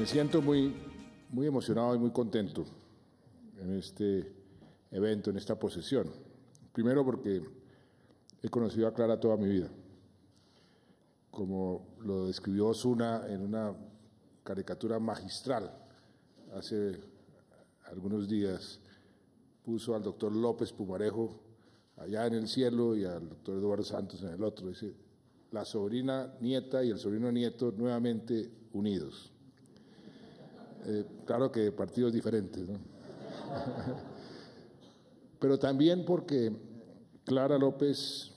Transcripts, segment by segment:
Me siento muy, muy emocionado y muy contento en este evento, en esta posesión. Primero porque he conocido a Clara toda mi vida. Como lo describió Osuna en una caricatura magistral hace algunos días, puso al doctor López Pumarejo allá en el cielo y al doctor Eduardo Santos en el otro. Dice, la sobrina nieta y el sobrino nieto nuevamente unidos. Eh, claro que partidos diferentes, ¿no? Pero también porque Clara López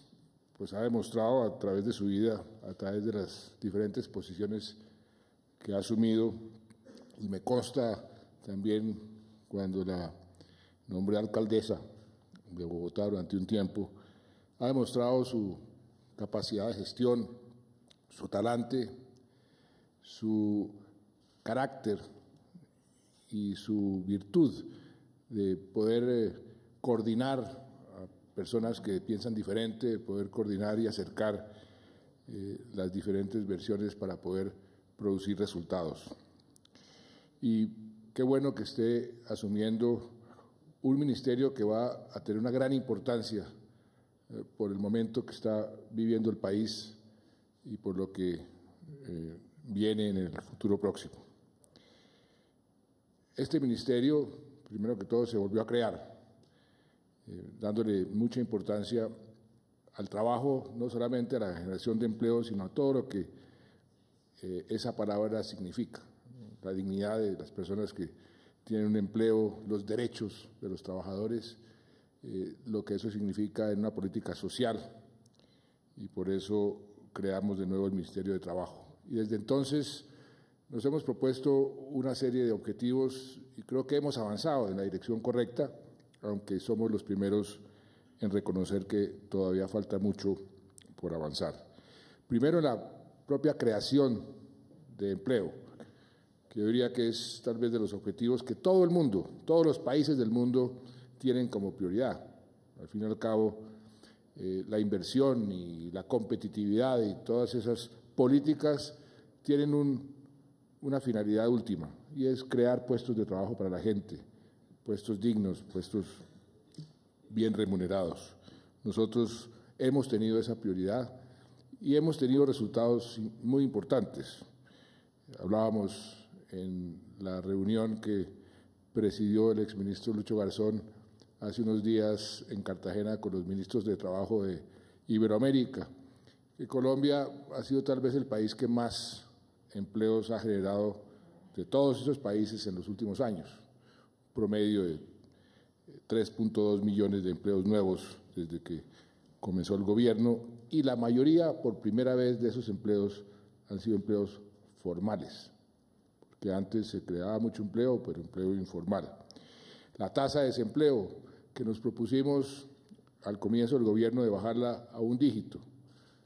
pues ha demostrado a través de su vida, a través de las diferentes posiciones que ha asumido, y me consta también cuando la nombré alcaldesa de Bogotá durante un tiempo, ha demostrado su capacidad de gestión, su talante, su carácter y su virtud de poder eh, coordinar a personas que piensan diferente, poder coordinar y acercar eh, las diferentes versiones para poder producir resultados. Y qué bueno que esté asumiendo un ministerio que va a tener una gran importancia eh, por el momento que está viviendo el país y por lo que viene en el futuro próximo. Este ministerio, primero que todo, se volvió a crear, eh, dándole mucha importancia al trabajo, no solamente a la generación de empleo, sino a todo lo que eh, esa palabra significa, la dignidad de las personas que tienen un empleo, los derechos de los trabajadores, eh, lo que eso significa en una política social. Y por eso creamos de nuevo el Ministerio de Trabajo. Y desde entonces nos hemos propuesto una serie de objetivos y creo que hemos avanzado en la dirección correcta, aunque somos los primeros en reconocer que todavía falta mucho por avanzar. Primero, la propia creación de empleo, que yo diría que es tal vez de los objetivos que todo el mundo, todos los países del mundo tienen como prioridad. Al fin y al cabo, eh, la inversión y la competitividad y todas esas políticas tienen un una finalidad última y es crear puestos de trabajo para la gente, puestos dignos, puestos bien remunerados. Nosotros hemos tenido esa prioridad y hemos tenido resultados muy importantes. Hablábamos en la reunión que presidió el exministro Lucho Garzón hace unos días en Cartagena con los ministros de Trabajo de Iberoamérica, que Colombia ha sido tal vez el país que más empleos ha generado de todos esos países en los últimos años, promedio de 3.2 eh, millones de empleos nuevos desde que comenzó el gobierno y la mayoría por primera vez de esos empleos han sido empleos formales, porque antes se creaba mucho empleo, pero empleo informal. La tasa de desempleo que nos propusimos al comienzo del gobierno de bajarla a un dígito,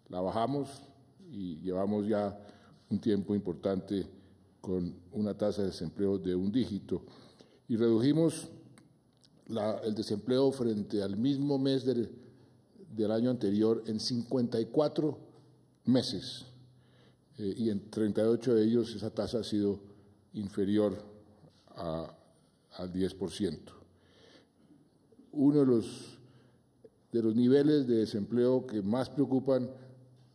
la bajamos y llevamos ya un tiempo importante con una tasa de desempleo de un dígito y redujimos el desempleo frente al mismo mes del, año anterior en 54 meses eh, y en 38 de ellos esa tasa ha sido inferior al 10%. Uno de los, de los niveles de desempleo que más preocupan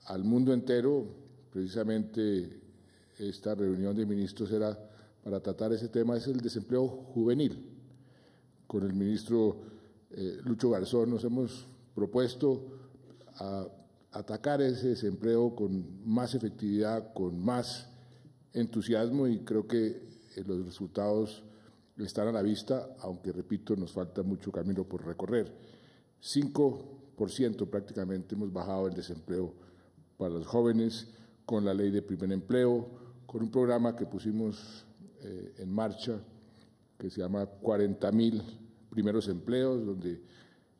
al mundo entero, precisamente esta reunión de ministros era para tratar ese tema, es el desempleo juvenil. Con el ministro eh, Lucho Garzón nos hemos propuesto atacar ese desempleo con más efectividad, con más entusiasmo y creo que eh, los resultados están a la vista, aunque repito, nos falta mucho camino por recorrer. 5% prácticamente hemos bajado el desempleo para los jóvenes con la ley de primer empleo, con un programa que pusimos eh, en marcha que se llama 40.000 primeros empleos, donde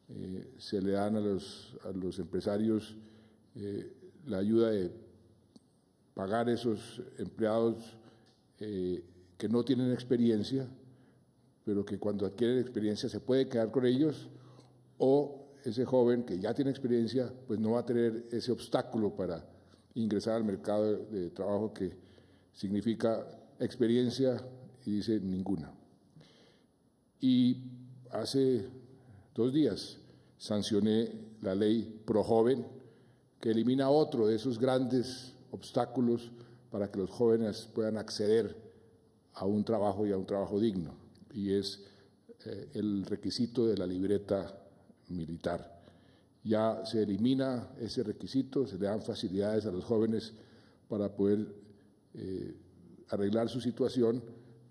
eh, se le dan a los, empresarios eh, la ayuda de pagar esos empleados que no tienen experiencia, pero que cuando adquieren experiencia se puede quedar con ellos, o ese joven que ya tiene experiencia, pues no va a tener ese obstáculo para ingresar al mercado de trabajo que significa experiencia y dice ninguna. Y hace dos días sancioné la ley pro joven que elimina otro de esos grandes obstáculos para que los jóvenes puedan acceder a un trabajo y a un trabajo digno, y es eh, el requisito de la libreta militar ya se elimina ese requisito, se le dan facilidades a los jóvenes para poder eh, arreglar su situación,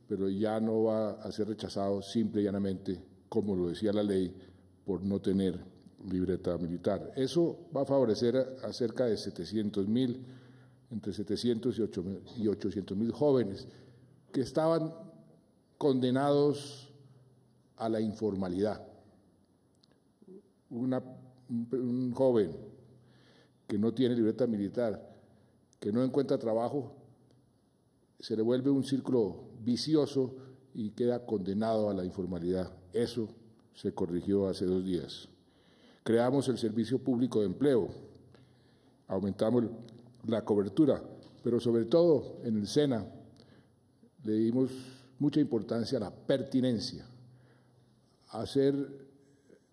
pero ya no va a ser rechazado simple y llanamente, como lo decía la ley, por no tener libreta militar. Eso va a favorecer a cerca de 700 mil, entre 700 y 800 mil jóvenes que estaban condenados a la informalidad. Una un, joven que no tiene libreta militar, que no encuentra trabajo, se le vuelve un círculo vicioso y queda condenado a la informalidad. Eso se corrigió hace dos días. Creamos el Servicio Público de Empleo, aumentamos la cobertura, pero sobre todo en el SENA le dimos mucha importancia a la pertinencia, hacer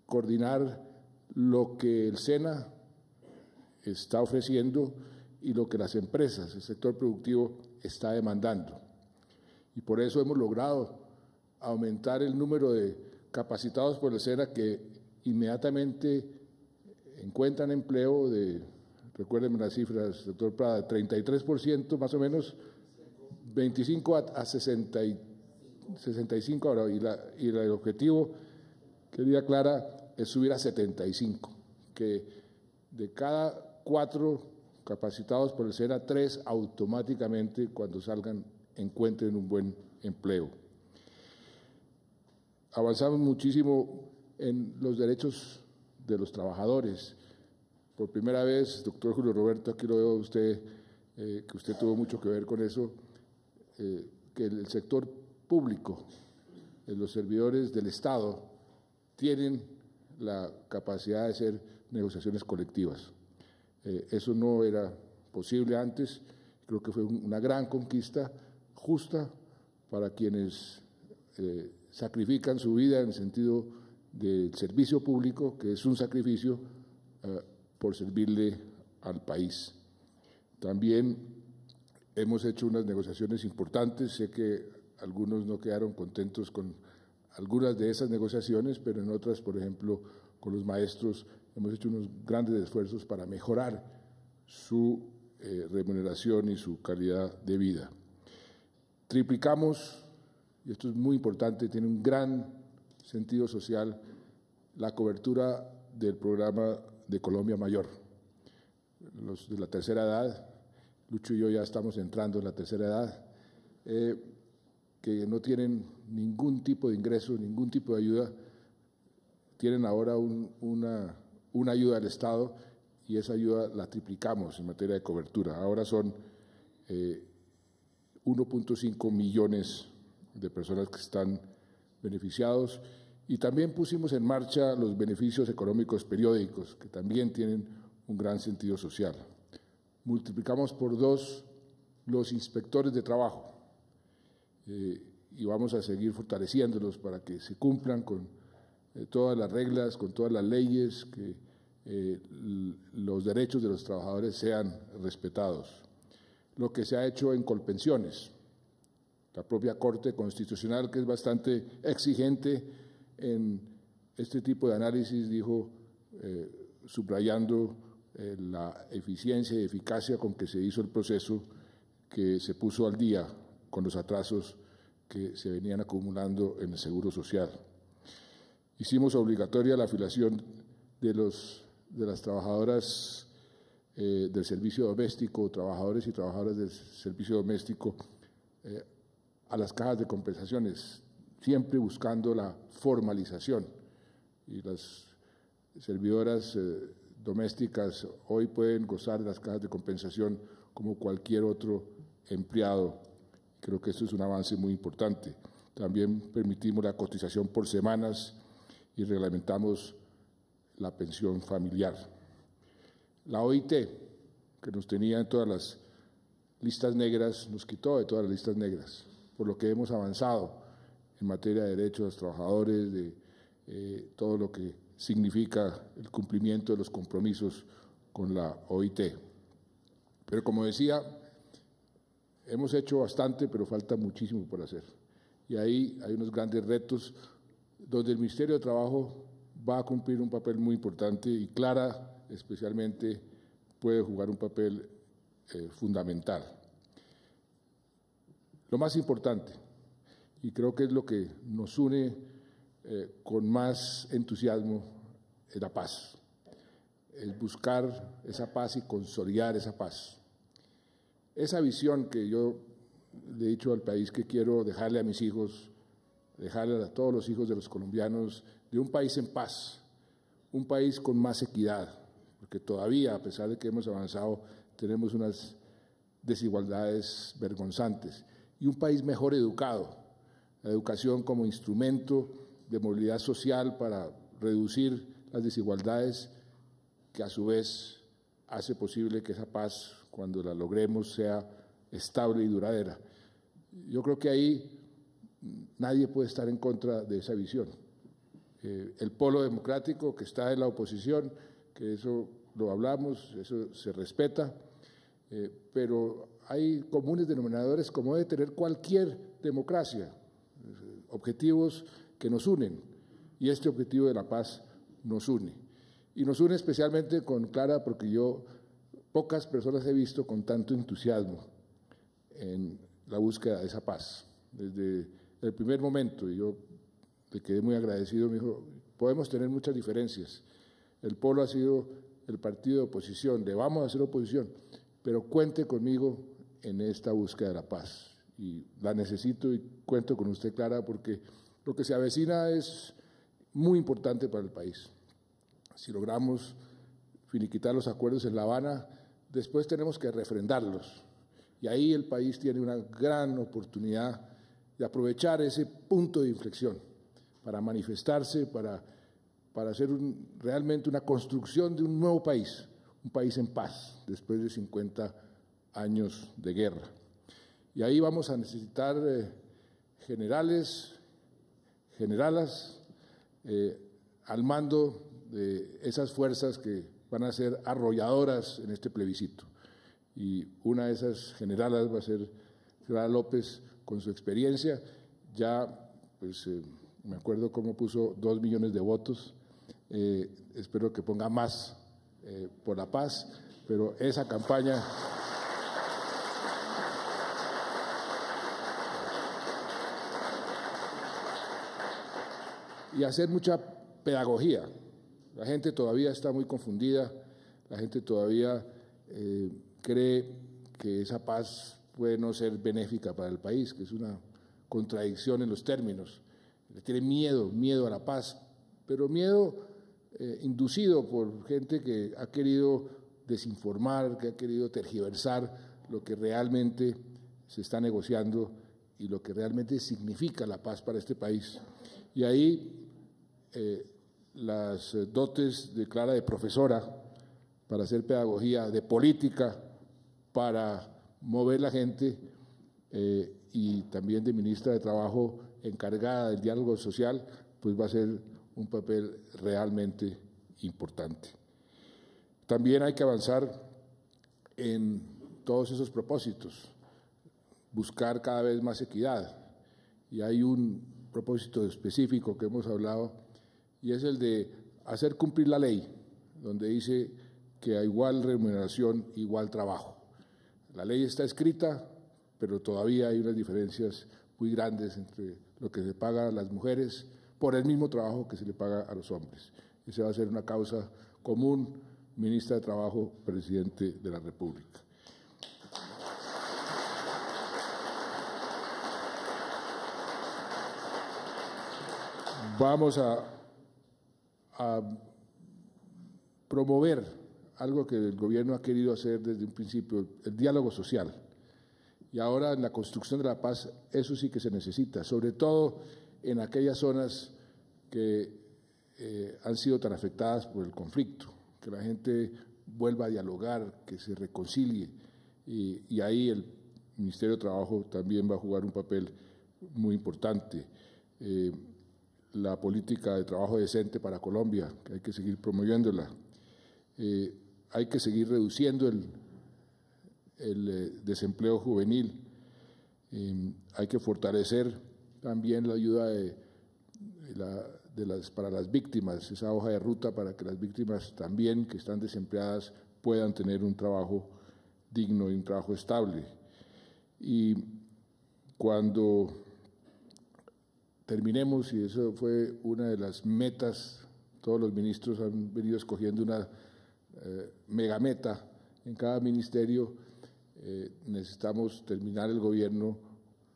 coordinar lo que el SENA está ofreciendo y lo que las empresas, el sector productivo, está demandando. Y por eso hemos logrado aumentar el número de capacitados por el SENA que inmediatamente encuentran empleo de, recuérdenme las cifras, doctor Prada, 33% más o menos, 25 a, 60 65 ahora, y, el objetivo, querida Clara, es subir a 75, que de cada cuatro capacitados por el SENA, tres automáticamente cuando salgan encuentren un buen empleo. Avanzamos muchísimo en los derechos de los trabajadores. Por primera vez, doctor Julio Roberto, aquí lo veo a usted, eh, que usted tuvo mucho que ver con eso, eh, que el sector público, eh, los servidores del Estado, tienen la capacidad de hacer negociaciones colectivas. Eh, eso no era posible antes, creo que fue una gran conquista justa para quienes eh, sacrifican su vida en el sentido del servicio público, que es un sacrificio eh, por servirle al país. También hemos hecho unas negociaciones importantes, sé que algunos no quedaron contentos con algunas de esas negociaciones, pero en otras, por ejemplo, con los maestros hemos hecho unos grandes esfuerzos para mejorar su eh, remuneración y su calidad de vida. Triplicamos, y esto es muy importante, tiene un gran sentido social, la cobertura del programa de Colombia Mayor. Los de la tercera edad, Lucho y yo ya estamos entrando en la tercera edad, eh, que no tienen ningún tipo de ingreso, ningún tipo de ayuda, tienen ahora una, ayuda del Estado y esa ayuda la triplicamos en materia de cobertura. Ahora son 1.5 eh, millones de personas que están beneficiados y también pusimos en marcha los beneficios económicos periódicos, que también tienen un gran sentido social. Multiplicamos por dos los inspectores de trabajo. Eh, y vamos a seguir fortaleciéndolos para que se cumplan con eh, todas las reglas, con todas las leyes, que eh, los derechos de los trabajadores sean respetados. Lo que se ha hecho en Colpensiones, la propia Corte Constitucional, que es bastante exigente en este tipo de análisis, dijo, subrayando la eficiencia y eficacia con que se hizo el proceso, que se puso al día con los atrasos que se venían acumulando en el Seguro Social. Hicimos obligatoria la afiliación de, los, de las trabajadoras eh, del servicio doméstico, trabajadores y trabajadoras del servicio doméstico, eh, a las cajas de compensaciones, siempre buscando la formalización. Y las servidoras eh, domésticas hoy pueden gozar de las cajas de compensación como cualquier otro empleado Creo que esto es un avance muy importante. También permitimos la cotización por semanas y reglamentamos la pensión familiar. La OIT, que nos tenía en todas las listas negras, nos quitó de todas las listas negras, por lo que hemos avanzado en materia de derechos de los trabajadores, de eh, todo lo que significa el cumplimiento de los compromisos con la OIT. Pero como decía, hemos hecho bastante, pero falta muchísimo por hacer. Y ahí hay unos grandes retos donde el Ministerio de Trabajo va a cumplir un papel muy importante y Clara especialmente puede jugar un papel eh, fundamental. Lo más importante, y creo que es lo que nos une eh, con más entusiasmo, es la paz, el buscar esa paz y consolidar esa paz. Esa visión que yo le he dicho al país que quiero dejarle a mis hijos, dejarle a todos los hijos de los colombianos, de un país en paz, un país con más equidad, porque todavía, a pesar de que hemos avanzado, tenemos unas desigualdades vergonzantes, y un país mejor educado, la educación como instrumento de movilidad social para reducir las desigualdades que a su vez hace posible que esa paz, cuando la logremos, sea estable y duradera. Yo creo que ahí nadie puede estar en contra de esa visión. Eh, el polo democrático que está en la oposición, que eso lo hablamos, eso se respeta, eh, pero hay comunes denominadores como debe tener cualquier democracia, eh, objetivos que nos unen, y este objetivo de la paz nos une. Y nos une especialmente con Clara porque yo pocas personas he visto con tanto entusiasmo en la búsqueda de esa paz. Desde el primer momento, y yo le quedé muy agradecido, me dijo, podemos tener muchas diferencias. El Polo ha sido el partido de oposición, le vamos a hacer oposición, pero cuente conmigo en esta búsqueda de la paz. Y la necesito y cuento con usted, Clara, porque lo que se avecina es muy importante para el país si logramos finiquitar los acuerdos en La Habana, después tenemos que refrendarlos. Y ahí el país tiene una gran oportunidad de aprovechar ese punto de inflexión para manifestarse, para, para hacer realmente una construcción de un nuevo país, un país en paz, después de 50 años de guerra. Y ahí vamos a necesitar eh, generales, generalas, eh, al mando de esas fuerzas que van a ser arrolladoras en este plebiscito. Y una de esas generalas va a ser Clara López con su experiencia. Ya, pues, eh, me acuerdo cómo puso dos millones de votos. Eh, espero que ponga más eh, por la paz, pero esa campaña... y hacer mucha pedagogía, la gente todavía está muy confundida, la gente todavía eh, cree que esa paz puede no ser benéfica para el país, que es una contradicción en los términos. Le tiene miedo, miedo a la paz, pero miedo eh, inducido por gente que ha querido desinformar, que ha querido tergiversar lo que realmente se está negociando y lo que realmente significa la paz para este país. Y ahí eh, las eh, dotes de Clara de profesora, para hacer pedagogía, de política, para mover la gente eh, y también de ministra de Trabajo encargada del diálogo social, pues va a ser un papel realmente importante. También hay que avanzar en todos esos propósitos, buscar cada vez más equidad. Y hay un propósito específico que hemos hablado y es el de hacer cumplir la ley, donde dice que a igual remuneración, igual trabajo. La ley está escrita, pero todavía hay unas diferencias muy grandes entre lo que se paga a las mujeres por el mismo trabajo que se le paga a los hombres. Esa va a ser una causa común, ministra de Trabajo, presidente de la República. Vamos a a promover algo que el gobierno ha querido hacer desde un principio, el diálogo social. Y ahora en la construcción de la paz, eso sí que se necesita, sobre todo en aquellas zonas que eh, han sido tan afectadas por el conflicto, que la gente vuelva a dialogar, que se reconcilie. Y, ahí el Ministerio de Trabajo también va a jugar un papel muy importante. Eh, la política de trabajo decente para Colombia, que hay que seguir promoviéndola. Eh, hay que seguir reduciendo el, el eh, desempleo juvenil. Eh, hay que fortalecer también la ayuda de, las, para las víctimas, esa hoja de ruta para que las víctimas también que están desempleadas puedan tener un trabajo digno y un trabajo estable. Y cuando terminemos, y eso fue una de las metas, todos los ministros han venido escogiendo una eh, megameta en cada ministerio, eh, necesitamos terminar el gobierno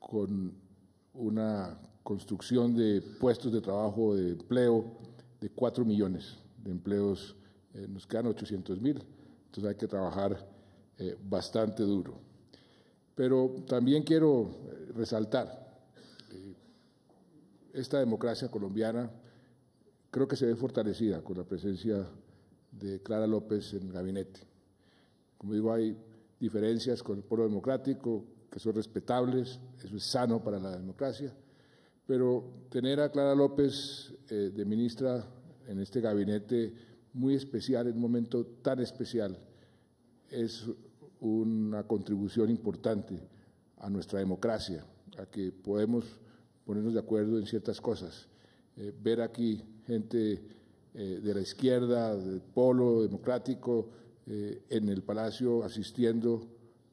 con una construcción de puestos de trabajo, de empleo, de cuatro millones de empleos, eh, nos quedan 800 mil, entonces hay que trabajar bastante duro. Pero también quiero resaltar, que esta democracia colombiana creo que se ve fortalecida con la presencia de Clara López en el gabinete. Como digo, hay diferencias con el pueblo democrático que son respetables, eso es sano para la democracia, pero tener a Clara López eh, de ministra en este gabinete muy especial, en un momento tan especial, es una contribución importante a nuestra democracia, a que podemos ponernos de acuerdo en ciertas cosas. Eh, ver aquí gente eh, de la izquierda, del polo democrático, eh, en el Palacio asistiendo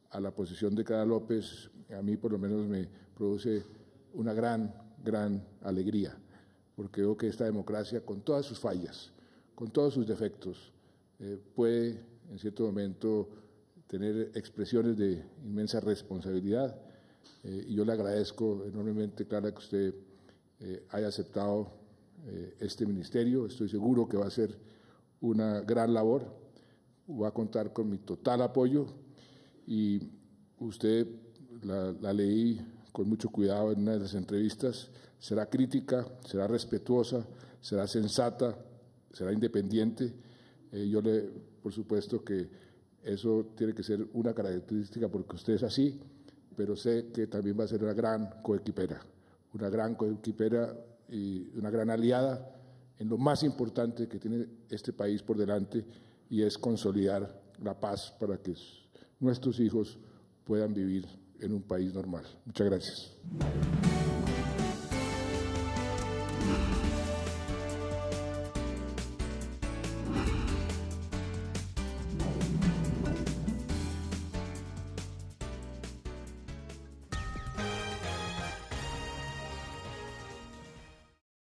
a la posición de Cara López, a mí por lo menos me produce una gran, gran alegría, porque veo que esta democracia, con todas sus fallas, con todos sus defectos, puede en cierto momento tener expresiones de inmensa responsabilidad eh, y yo le agradezco enormemente, Clara, que usted eh, haya aceptado eh, este ministerio. Estoy seguro que va a ser una gran labor. Va a contar con mi total apoyo. Y usted la, la leí con mucho cuidado en una de las entrevistas. Será crítica, será respetuosa, será sensata, será independiente. yo le, por supuesto que eso tiene que ser una característica porque usted es así pero sé que también va a ser una gran coequipera, una gran coequipera y una gran aliada en lo más importante que tiene este país por delante y es consolidar la paz para que nuestros hijos puedan vivir en un país normal. Muchas gracias.